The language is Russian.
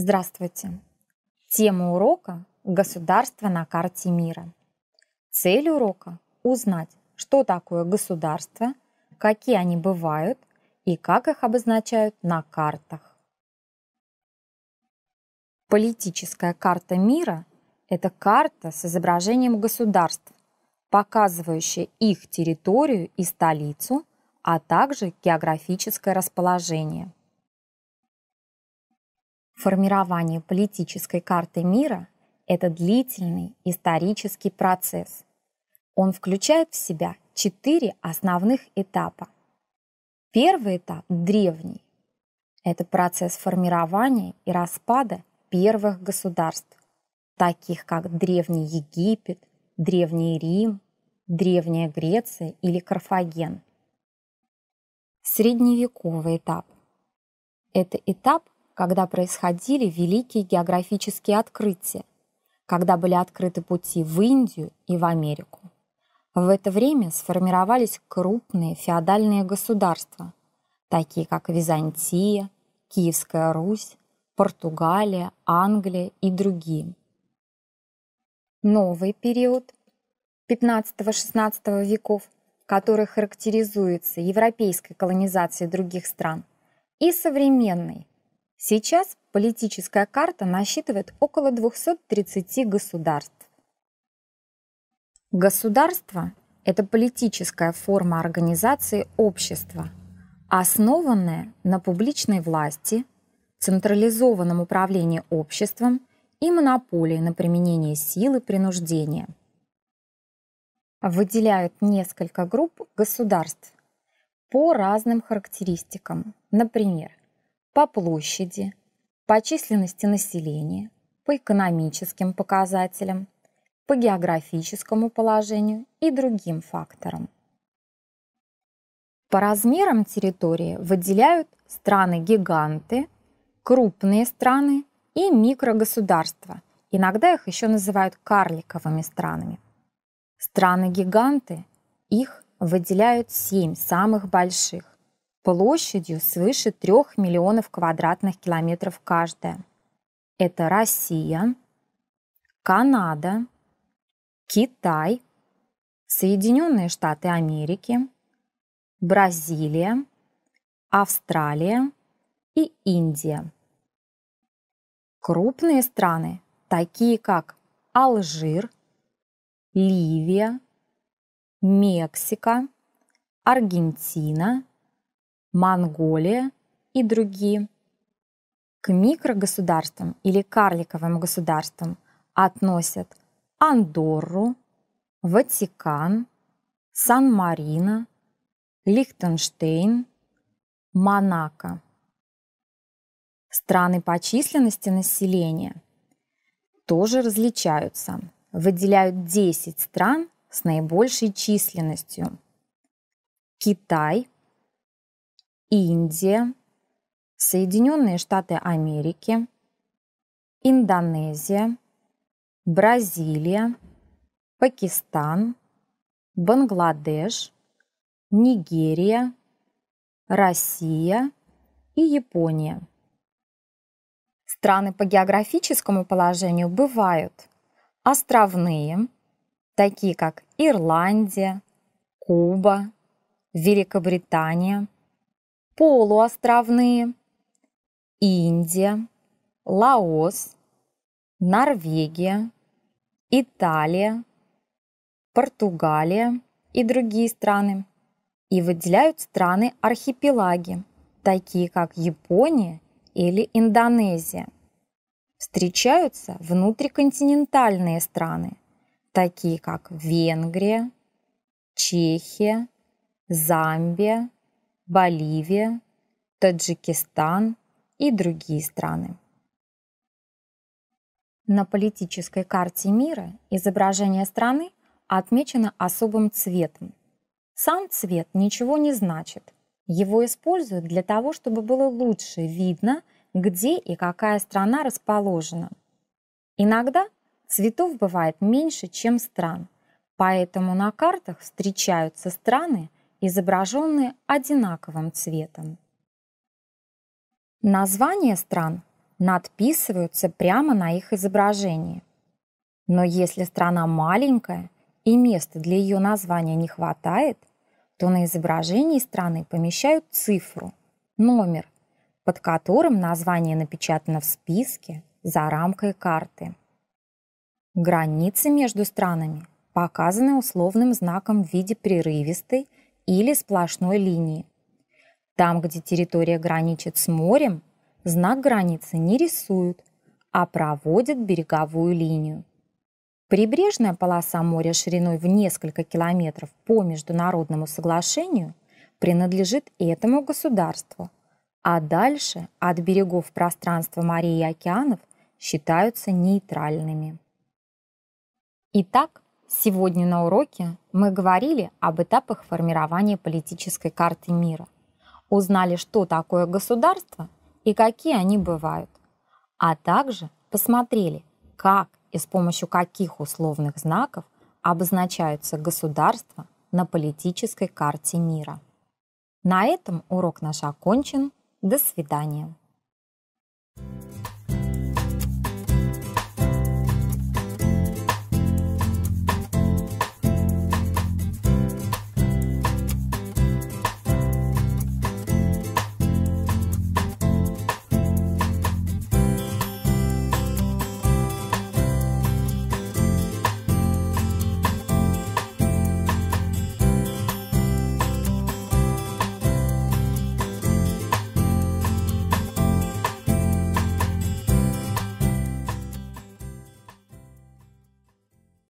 Здравствуйте! Тема урока – государство на карте мира. Цель урока – узнать, что такое государство, какие они бывают и как их обозначают на картах. Политическая карта мира – это карта с изображением государств, показывающая их территорию и столицу, а также географическое расположение – Формирование политической карты мира – это длительный исторический процесс. Он включает в себя четыре основных этапа. Первый этап – древний. Это процесс формирования и распада первых государств, таких как Древний Египет, Древний Рим, Древняя Греция или Карфаген. Средневековый этап – это этап когда происходили великие географические открытия, когда были открыты пути в Индию и в Америку. В это время сформировались крупные феодальные государства, такие как Византия, Киевская Русь, Португалия, Англия и другие. Новый период 15-16 веков, который характеризуется европейской колонизацией других стран, и современный Сейчас политическая карта насчитывает около 230 государств. Государство – это политическая форма организации общества, основанная на публичной власти, централизованном управлении обществом и монополии на применение силы принуждения. Выделяют несколько групп государств по разным характеристикам. Например, по площади, по численности населения, по экономическим показателям, по географическому положению и другим факторам. По размерам территории выделяют страны-гиганты, крупные страны и микрогосударства. Иногда их еще называют карликовыми странами. Страны-гиганты, их выделяют семь самых больших площадью свыше 3 миллионов квадратных километров каждая. Это Россия, Канада, Китай, Соединенные Штаты Америки, Бразилия, Австралия и Индия. Крупные страны, такие как Алжир, Ливия, Мексика, Аргентина – Монголия и другие, к микрогосударствам или карликовым государствам относят Андорру, Ватикан, Сан-Марино, Лихтенштейн, Монако. Страны по численности населения тоже различаются. Выделяют 10 стран с наибольшей численностью. Китай – Индия, Соединенные Штаты Америки, Индонезия, Бразилия, Пакистан, Бангладеш, Нигерия, Россия и Япония. Страны по географическому положению бывают островные, такие как Ирландия, Куба, Великобритания – полуостровные Индия, Лаос, Норвегия, Италия, Португалия и другие страны. И выделяют страны-архипелаги, такие как Япония или Индонезия. Встречаются внутриконтинентальные страны, такие как Венгрия, Чехия, Замбия, Боливия, Таджикистан и другие страны. На политической карте мира изображение страны отмечено особым цветом. Сам цвет ничего не значит. Его используют для того, чтобы было лучше видно, где и какая страна расположена. Иногда цветов бывает меньше, чем стран, поэтому на картах встречаются страны изображены одинаковым цветом. Названия стран надписываются прямо на их изображении. Но если страна маленькая и места для ее названия не хватает, то на изображении страны помещают цифру, номер, под которым название напечатано в списке за рамкой карты. Границы между странами показаны условным знаком в виде прерывистой или сплошной линии. Там, где территория граничит с морем, знак границы не рисуют, а проводят береговую линию. Прибрежная полоса моря шириной в несколько километров по международному соглашению принадлежит этому государству, а дальше от берегов пространства морей и океанов считаются нейтральными. Итак, Сегодня на уроке мы говорили об этапах формирования политической карты мира, узнали, что такое государство и какие они бывают, а также посмотрели, как и с помощью каких условных знаков обозначаются государства на политической карте мира. На этом урок наш окончен. До свидания.